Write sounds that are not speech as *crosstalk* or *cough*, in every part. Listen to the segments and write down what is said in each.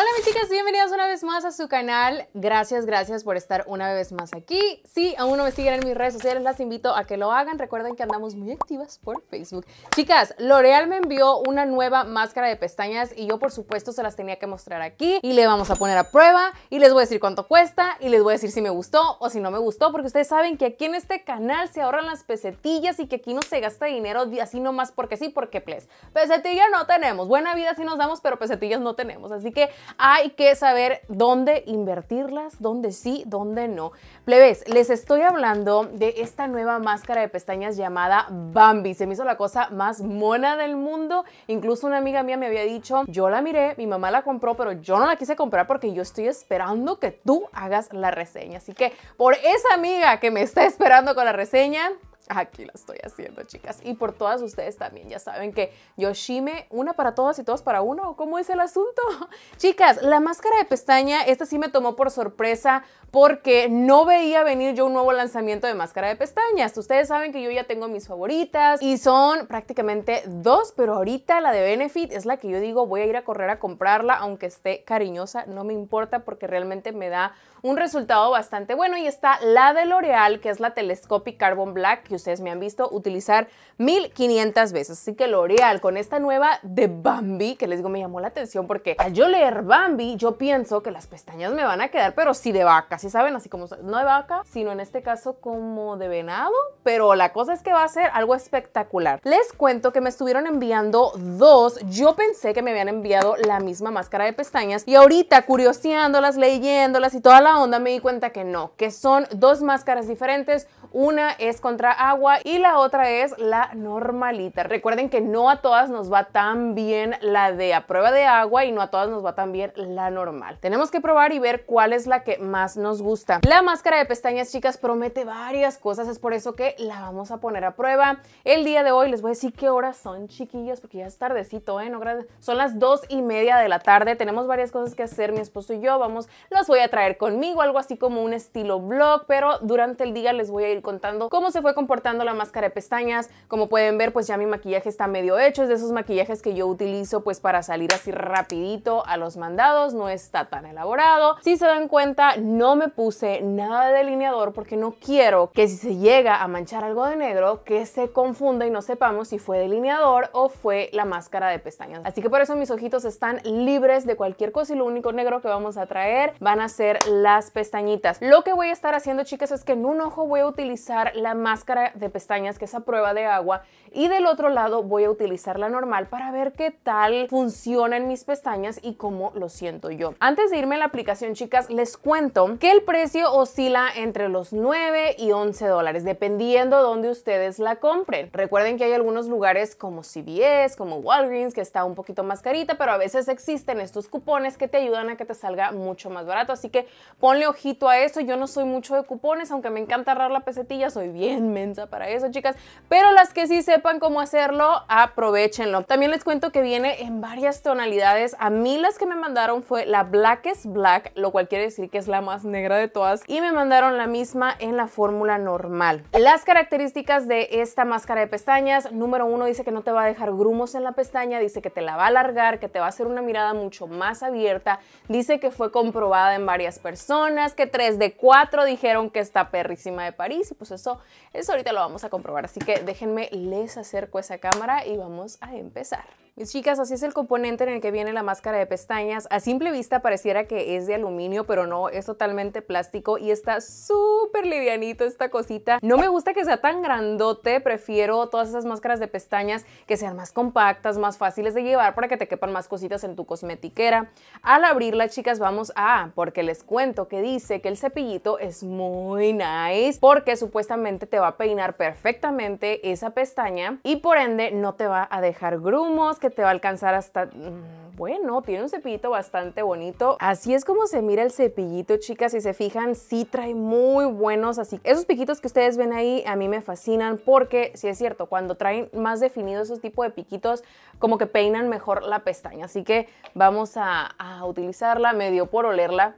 Hola chicas, bienvenidas una vez más a su canal. Gracias, gracias por estar una vez más aquí. Si aún no me siguen en mis redes sociales, las invito a que lo hagan. Recuerden que andamos muy activas por Facebook. Chicas, L'Oreal me envió una nueva máscara de pestañas y yo por supuesto se las tenía que mostrar aquí y le vamos a poner a prueba y les voy a decir cuánto cuesta y les voy a decir si me gustó o si no me gustó porque ustedes saben que aquí en este canal se ahorran las pesetillas y que aquí no se gasta dinero así nomás porque sí, porque please. Pesetilla no tenemos. Buena vida sí nos damos, pero pesetillas no tenemos. Así que hay hay que saber dónde invertirlas, dónde sí, dónde no. Plebes, les estoy hablando de esta nueva máscara de pestañas llamada Bambi. Se me hizo la cosa más mona del mundo. Incluso una amiga mía me había dicho, yo la miré, mi mamá la compró, pero yo no la quise comprar porque yo estoy esperando que tú hagas la reseña. Así que por esa amiga que me está esperando con la reseña, aquí la estoy haciendo, chicas. Y por todas ustedes también, ya saben que Yoshime, una para todas y todos para uno. ¿Cómo es el asunto? *laughs* Chicas, la máscara de pestaña, esta sí me tomó por sorpresa porque no veía venir yo un nuevo lanzamiento de máscara de pestañas. Ustedes saben que yo ya tengo mis favoritas y son prácticamente dos, pero ahorita la de Benefit es la que yo digo voy a ir a correr a comprarla, aunque esté cariñosa, no me importa porque realmente me da un resultado bastante bueno. Y está la de L'Oreal, que es la Telescopic Carbon Black, ustedes me han visto utilizar 1500 veces. Así que L'Oreal con esta nueva de Bambi, que les digo, me llamó la atención porque al yo leer Bambi, yo pienso que las pestañas me van a quedar, pero sí de vaca, si saben? Así como, no de vaca, sino en este caso como de venado, pero la cosa es que va a ser algo espectacular. Les cuento que me estuvieron enviando dos, yo pensé que me habían enviado la misma máscara de pestañas y ahorita curioseándolas, leyéndolas y toda la onda me di cuenta que no, que son dos máscaras diferentes, una es contra y la otra es la normalita. Recuerden que no a todas nos va tan bien la de a prueba de agua y no a todas nos va tan bien la normal. Tenemos que probar y ver cuál es la que más nos gusta. La máscara de pestañas, chicas, promete varias cosas. Es por eso que la vamos a poner a prueba. El día de hoy les voy a decir qué horas son, chiquillas, porque ya es tardecito, ¿eh? No, son las dos y media de la tarde. Tenemos varias cosas que hacer, mi esposo y yo. Vamos, las voy a traer conmigo, algo así como un estilo vlog, pero durante el día les voy a ir contando cómo se fue comportando cortando la máscara de pestañas. Como pueden ver, pues ya mi maquillaje está medio hecho. Es de esos maquillajes que yo utilizo pues para salir así rapidito a los mandados. No está tan elaborado. Si se dan cuenta, no me puse nada de delineador porque no quiero que si se llega a manchar algo de negro, que se confunda y no sepamos si fue delineador o fue la máscara de pestañas. Así que por eso mis ojitos están libres de cualquier cosa y lo único negro que vamos a traer van a ser las pestañitas. Lo que voy a estar haciendo, chicas, es que en un ojo voy a utilizar la máscara de pestañas, que es a prueba de agua, y del otro lado voy a utilizar la normal para ver qué tal funcionan mis pestañas y cómo lo siento yo. Antes de irme a la aplicación, chicas, les cuento que el precio oscila entre los 9 y 11 dólares, dependiendo donde ustedes la compren. Recuerden que hay algunos lugares como CVS, como Walgreens, que está un poquito más carita, pero a veces existen estos cupones que te ayudan a que te salga mucho más barato. Así que ponle ojito a eso. Yo no soy mucho de cupones, aunque me encanta arrar la pesetilla, soy bien para eso, chicas. Pero las que sí sepan cómo hacerlo, aprovechenlo. También les cuento que viene en varias tonalidades. A mí las que me mandaron fue la Blackest Black, lo cual quiere decir que es la más negra de todas. Y me mandaron la misma en la fórmula normal. Las características de esta máscara de pestañas. Número uno dice que no te va a dejar grumos en la pestaña. Dice que te la va a alargar, que te va a hacer una mirada mucho más abierta. Dice que fue comprobada en varias personas, que 3 de 4 dijeron que está perrísima de París. Y pues eso, eso ahorita lo vamos a comprobar. Así que déjenme les acerco esa cámara y vamos a empezar. Mis pues, chicas, así es el componente en el que viene la máscara de pestañas. A simple vista pareciera que es de aluminio, pero no, es totalmente plástico y está súper livianito esta cosita. No me gusta que sea tan grandote, prefiero todas esas máscaras de pestañas que sean más compactas, más fáciles de llevar para que te quepan más cositas en tu cosmetiquera. Al abrirla, chicas, vamos a, porque les cuento que dice que el cepillito es muy nice porque supuestamente te va a peinar perfectamente esa pestaña y por ende no te va a dejar grumos, te va a alcanzar hasta... Mm, bueno, tiene un cepillito bastante bonito. Así es como se mira el cepillito, chicas. Si se fijan, sí trae muy buenos. Así esos piquitos que ustedes ven ahí a mí me fascinan porque, si es cierto, cuando traen más definidos esos tipos de piquitos, como que peinan mejor la pestaña. Así que vamos a, a utilizarla medio por olerla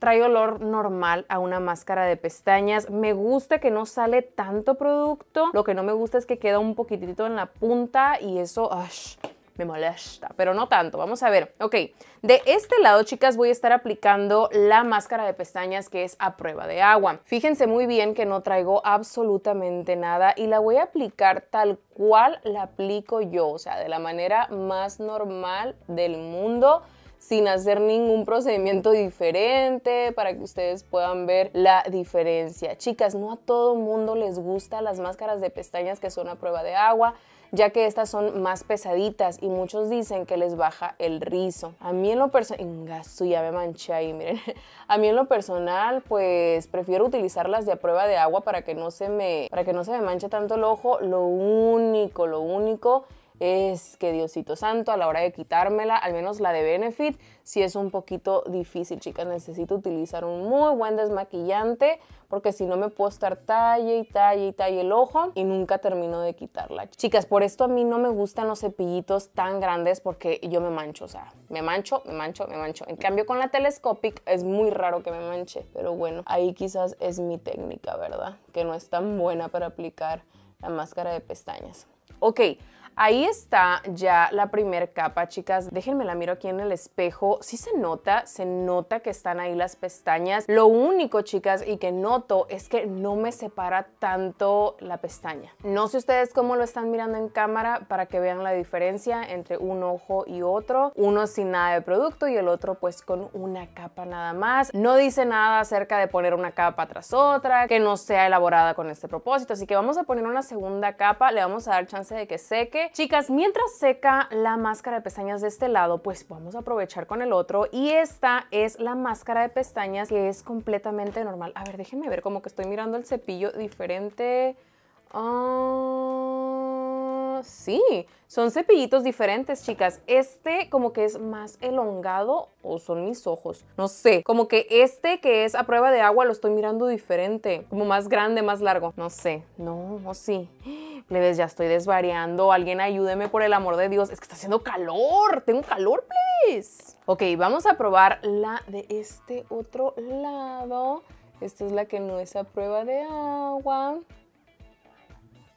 Trae olor normal a una máscara de pestañas. Me gusta que no sale tanto producto. Lo que no me gusta es que queda un poquitito en la punta y eso... me molesta, pero no tanto. Vamos a ver. Ok, de este lado, chicas, voy a estar aplicando la máscara de pestañas que es a prueba de agua. Fíjense muy bien que no traigo absolutamente nada y la voy a aplicar tal cual la aplico yo, o sea, de la manera más normal del mundo sin hacer ningún procedimiento diferente para que ustedes puedan ver la diferencia. Chicas, no a todo mundo les gusta las máscaras de pestañas que son a prueba de agua ya que estas son más pesaditas y muchos dicen que les baja el rizo. A mí en lo personal, ya me manché ahí, miren. *laughs* A mí en lo personal, pues prefiero utilizarlas de a prueba de agua para que no se me, para que no se me manche tanto el ojo. Lo único, lo único es que Diosito Santo, a la hora de quitármela, al menos la de Benefit, si sí es un poquito difícil, chicas. Necesito utilizar un muy buen desmaquillante porque si no me puedo estar talla y talla y talle el ojo y nunca termino de quitarla. Chicas, por esto a mí no me gustan los cepillitos tan grandes porque yo me mancho, o sea, me mancho, me mancho, me mancho. En cambio con la Telescopic es muy raro que me manche, pero bueno, ahí quizás es mi técnica, ¿verdad? Que no es tan buena para aplicar la máscara de pestañas. Ok, Ahí está ya la primer capa, chicas. Déjenme la miro aquí en el espejo. Sí se nota, se nota que están ahí las pestañas. Lo único, chicas, y que noto es que no me separa tanto la pestaña. No sé ustedes cómo lo están mirando en cámara para que vean la diferencia entre un ojo y otro. Uno sin nada de producto y el otro pues con una capa nada más. No dice nada acerca de poner una capa tras otra, que no sea elaborada con este propósito. Así que vamos a poner una segunda capa, le vamos a dar chance de que seque Chicas, mientras seca la máscara de pestañas de este lado, pues vamos a aprovechar con el otro. Y esta es la máscara de pestañas que es completamente normal. A ver, déjenme ver, como que estoy mirando el cepillo diferente. Ah, sí, son cepillitos diferentes, chicas. Este como que es más elongado o son mis ojos. No sé, como que este que es a prueba de agua lo estoy mirando diferente. Como más grande, más largo. No sé, no, o sí plebes, ya estoy desvariando, alguien ayúdeme por el amor de Dios, es que está haciendo calor, tengo calor, please. Ok, vamos a probar la de este otro lado. Esta es la que no es a prueba de agua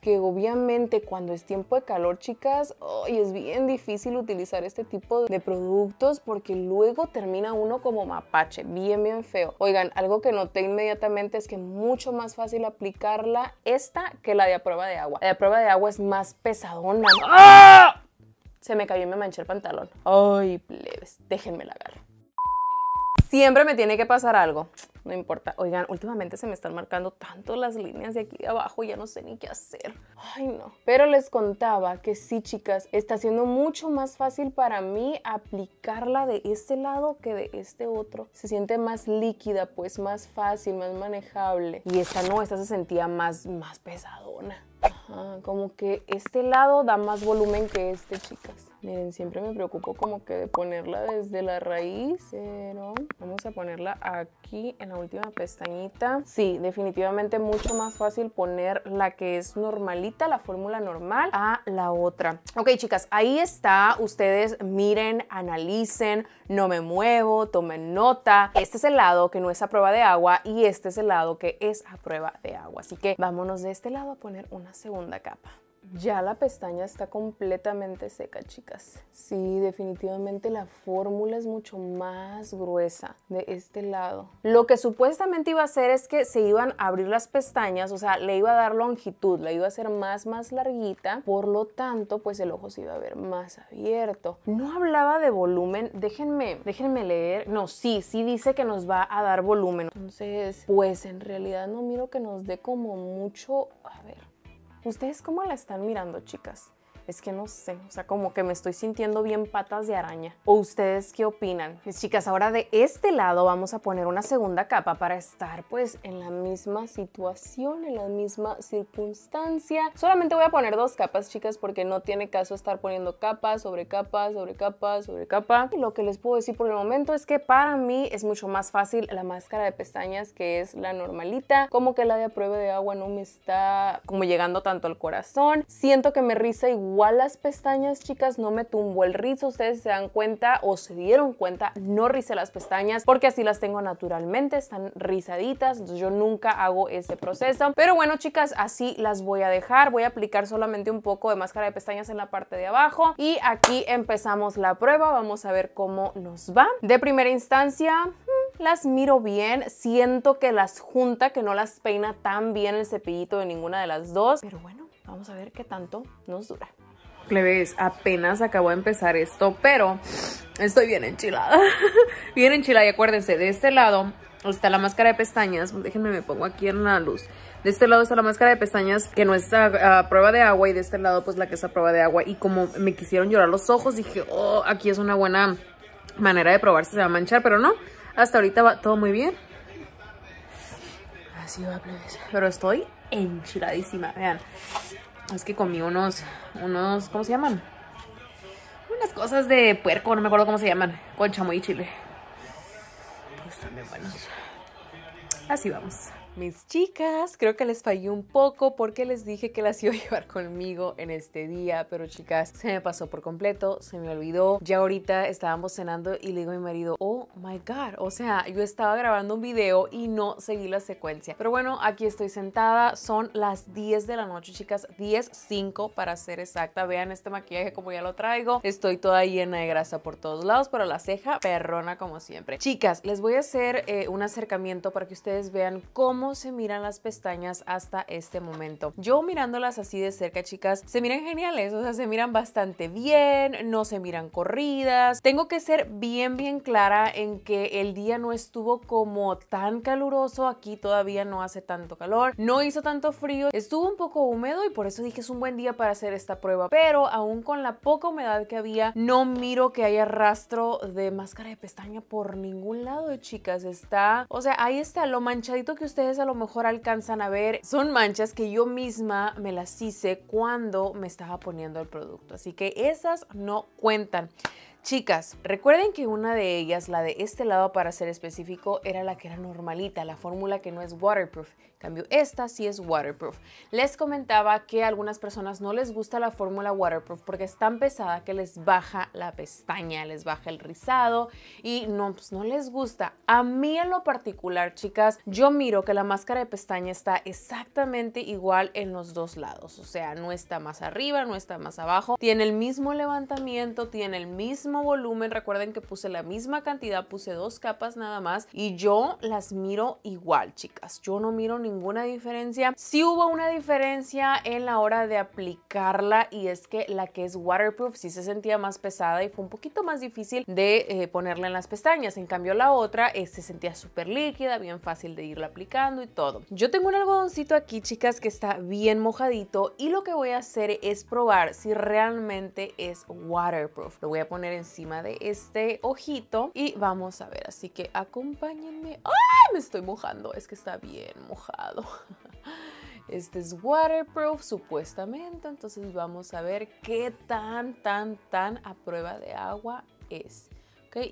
que obviamente cuando es tiempo de calor, chicas, hoy es bien difícil utilizar este tipo de productos porque luego termina uno como mapache, bien, bien feo. Oigan, algo que noté inmediatamente es que mucho más fácil aplicarla esta que la de a prueba de agua. La de a prueba de agua es más pesadona. ¡Ah! Se me cayó y me manché el pantalón. Ay, plebes, déjenme la agarrar. Siempre me tiene que pasar algo. No importa. Oigan, últimamente se me están marcando tanto las líneas de aquí abajo, ya no sé ni qué hacer. Ay, no. Pero les contaba que sí, chicas, está siendo mucho más fácil para mí aplicarla de este lado que de este otro. Se siente más líquida, pues más fácil, más manejable. Y esta no, esta se sentía más, más pesadona como que este lado da más volumen que este, chicas. Miren, siempre me preocupo como que de ponerla desde la raíz, pero vamos a ponerla aquí en la última pestañita. Sí, definitivamente mucho más fácil poner la que es normalita, la fórmula normal, a la otra. Ok, chicas, ahí está. Ustedes miren, analicen, no me muevo, tomen nota. Este es el lado que no es a prueba de agua y este es el lado que es a prueba de agua. Así que vámonos de este lado a poner una segunda capa. Ya la pestaña está completamente seca, chicas. Sí, definitivamente la fórmula es mucho más gruesa de este lado. Lo que supuestamente iba a hacer es que se iban a abrir las pestañas, o sea, le iba a dar longitud, la iba a hacer más, más larguita. Por lo tanto, pues el ojo se iba a ver más abierto. No hablaba de volumen, déjenme, déjenme leer. No, sí, sí dice que nos va a dar volumen. Entonces, pues en realidad no miro que nos dé como mucho... A ver, ¿Ustedes cómo la están mirando, chicas? es que no sé, o sea, como que me estoy sintiendo bien patas de araña. ¿O ustedes qué opinan? chicas, ahora de este lado vamos a poner una segunda capa para estar pues en la misma situación, en la misma circunstancia. Solamente voy a poner dos capas, chicas, porque no tiene caso estar poniendo capas sobre capas, sobre capas, sobre capa. Y lo que les puedo decir por el momento es que para mí es mucho más fácil la máscara de pestañas que es la normalita, como que la de prueba de agua no me está como llegando tanto al corazón. Siento que me risa igual igual las pestañas, chicas, no me tumbo el rizo. Ustedes se dan cuenta o se dieron cuenta, no rice las pestañas porque así las tengo naturalmente, están rizaditas. Entonces yo nunca hago ese proceso. Pero bueno, chicas, así las voy a dejar. Voy a aplicar solamente un poco de máscara de pestañas en la parte de abajo. Y aquí empezamos la prueba. Vamos a ver cómo nos va. De primera instancia, mm, las miro bien, siento que las junta, que no las peina tan bien el cepillito de ninguna de las dos, pero bueno, vamos a ver qué tanto nos dura plebes, apenas acabo de empezar esto, pero estoy bien enchilada. *laughs* bien enchilada y acuérdense, de este lado está la máscara de pestañas. Déjenme, me pongo aquí en la luz. De este lado está la máscara de pestañas que no está a prueba de agua y de este lado pues la que está a prueba de agua. Y como me quisieron llorar los ojos, dije, oh, aquí es una buena manera de probar si se va a manchar, pero no. Hasta ahorita va todo muy bien. Así va, plebes. Pero estoy enchiladísima, vean es que comí unos, unos, ¿cómo se llaman? Unas cosas de puerco, no me acuerdo cómo se llaman, con chamoy y chile. Pues también buenos. Así vamos. Mis chicas, creo que les fallé un poco porque les dije que las *laughs* iba a llevar conmigo en este día, pero chicas, se me pasó por completo, se me olvidó. Ya ahorita estábamos cenando y le digo a mi marido, oh my god, o sea, yo estaba grabando un video y no seguí la secuencia. Pero bueno, aquí estoy sentada, son las 10 de la noche, chicas, 5 para ser exacta. Vean este maquillaje como ya lo traigo, estoy toda llena de grasa por todos lados, pero la ceja perrona como siempre. Chicas, les voy a hacer eh, un acercamiento para que ustedes vean cómo se miran las pestañas hasta este momento. Yo mirándolas así de cerca, chicas, se miran geniales, o sea, se miran bastante bien, no se miran corridas. Tengo que ser bien, bien clara en que el día no estuvo como tan caluroso, aquí todavía no hace tanto calor, no hizo tanto frío, estuvo un poco húmedo y por eso dije es un buen día para hacer esta prueba, pero aún con la poca humedad que había, no miro que haya rastro de máscara de pestaña por ningún lado, chicas, está, o sea, ahí está lo manchadito que ustedes a lo mejor alcanzan a ver son manchas que yo misma me las hice cuando me estaba poniendo el producto. Así que esas no cuentan. Chicas, recuerden que una de ellas, la de este lado para ser específico, era la que era normalita, la fórmula que no es waterproof cambio, esta sí es waterproof. Les comentaba que a algunas personas no les gusta la fórmula waterproof porque es tan pesada que les baja la pestaña, les baja el rizado y no, pues no les gusta. A mí en lo particular, chicas, yo miro que la máscara de pestaña está exactamente igual en los dos lados. O sea, no está más arriba, no está más abajo. Tiene el mismo levantamiento, tiene el mismo volumen. Recuerden que puse la misma cantidad, puse dos capas nada más y yo las miro igual, chicas. Yo no miro ningún ninguna diferencia. Sí hubo una diferencia en la hora de aplicarla y es que la que es waterproof sí se sentía más pesada y fue un poquito más difícil de eh, ponerla en las pestañas. En cambio la otra eh, se sentía súper líquida, bien fácil de irla aplicando y todo. Yo tengo un algodoncito aquí, chicas, que está bien mojadito y lo que voy a hacer es probar si realmente es waterproof. Lo voy a poner encima de este ojito y vamos a ver. Así que acompáñenme. ¡Ay! Me estoy mojando. Es que está bien mojado. *laughs* Este es waterproof supuestamente, entonces vamos a ver qué tan, tan, tan a prueba de agua es.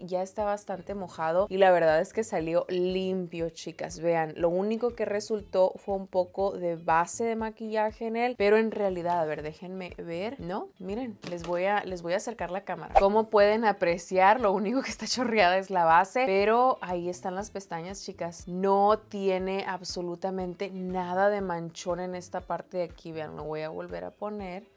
Ya está bastante mojado y la verdad es que salió limpio, chicas. Vean, lo único que resultó fue un poco de base de maquillaje en él, pero en realidad, a ver, déjenme ver, ¿no? Miren, les voy a, les voy a acercar la cámara. Como pueden apreciar, lo único que está chorreada es la base, pero ahí están las pestañas, chicas. No tiene absolutamente nada de manchón en esta parte de aquí, vean, lo voy a volver a poner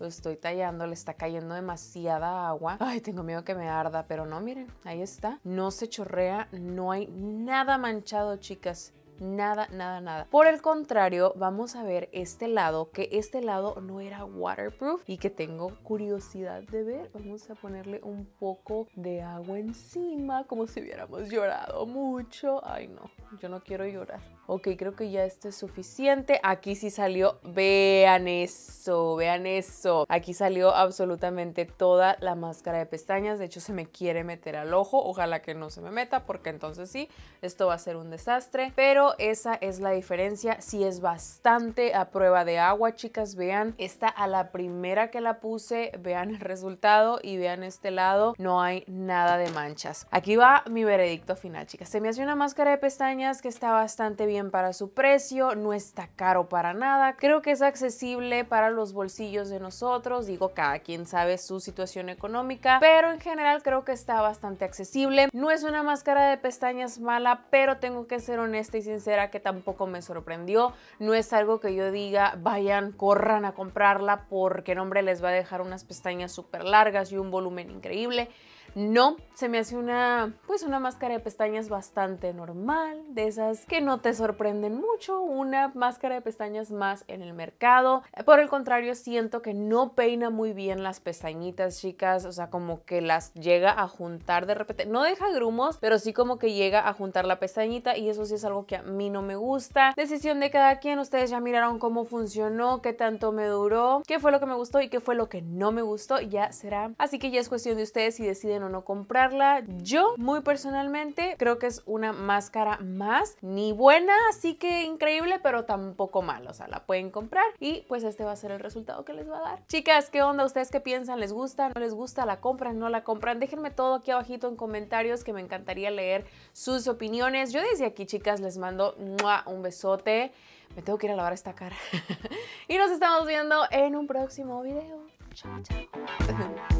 lo estoy tallando, le está cayendo demasiada agua. Ay, tengo miedo que me arda, pero no, miren, ahí está. No se chorrea, no hay nada manchado, chicas nada, nada, nada. Por el contrario, vamos a ver este lado, que este lado no era waterproof y que tengo curiosidad de ver. Vamos a ponerle un poco de agua encima, como si hubiéramos llorado mucho. Ay, no, yo no quiero llorar. Ok, creo que ya esto es suficiente. Aquí sí salió, vean eso, vean eso. Aquí salió absolutamente toda la máscara de pestañas. De hecho, se me quiere meter al ojo. Ojalá que no se me meta porque entonces sí, esto va a ser un desastre. Pero esa es la diferencia. Si es bastante a prueba de agua, chicas, vean, esta a la primera que la puse, vean el resultado y vean este lado, no hay nada de manchas. Aquí va mi veredicto final, chicas. Se me hace una máscara de pestañas que está bastante bien para su precio, no está caro para nada. Creo que es accesible para los bolsillos de nosotros, digo, cada quien sabe su situación económica, pero en general creo que está bastante accesible. No es una máscara de pestañas mala, pero tengo que ser honesta y sincera será que tampoco me sorprendió. No es algo que yo diga, vayan, corran a comprarla porque, hombre les va a dejar unas pestañas súper largas y un volumen increíble. No, se me hace una, pues una máscara de pestañas bastante normal, de esas que no te sorprenden mucho, una máscara de pestañas más en el mercado. Por el contrario, siento que no peina muy bien las pestañitas, chicas, o sea, como que las llega a juntar de repente. No deja grumos, pero sí como que llega a juntar la pestañita y eso sí es algo que a mí no me gusta. Decisión de cada quien, ustedes ya miraron cómo funcionó, qué tanto me duró, qué fue lo que me gustó y qué fue lo que no me gustó, ya será. Así que ya es cuestión de ustedes si deciden o no comprarla. Yo, muy personalmente, creo que es una máscara más, ni buena, así que increíble, pero tampoco mal. O sea, la pueden comprar y pues este va a ser el resultado que les va a dar. Chicas, ¿qué onda? ¿Ustedes qué piensan? ¿Les gusta? ¿No les gusta? ¿La compran? ¿No la compran? Déjenme todo aquí abajito en comentarios que me encantaría leer sus opiniones. Yo desde aquí, chicas, les mando un besote. Me tengo que ir a lavar esta cara. *laughs* y nos estamos viendo en un próximo video. Chao, chao. *laughs*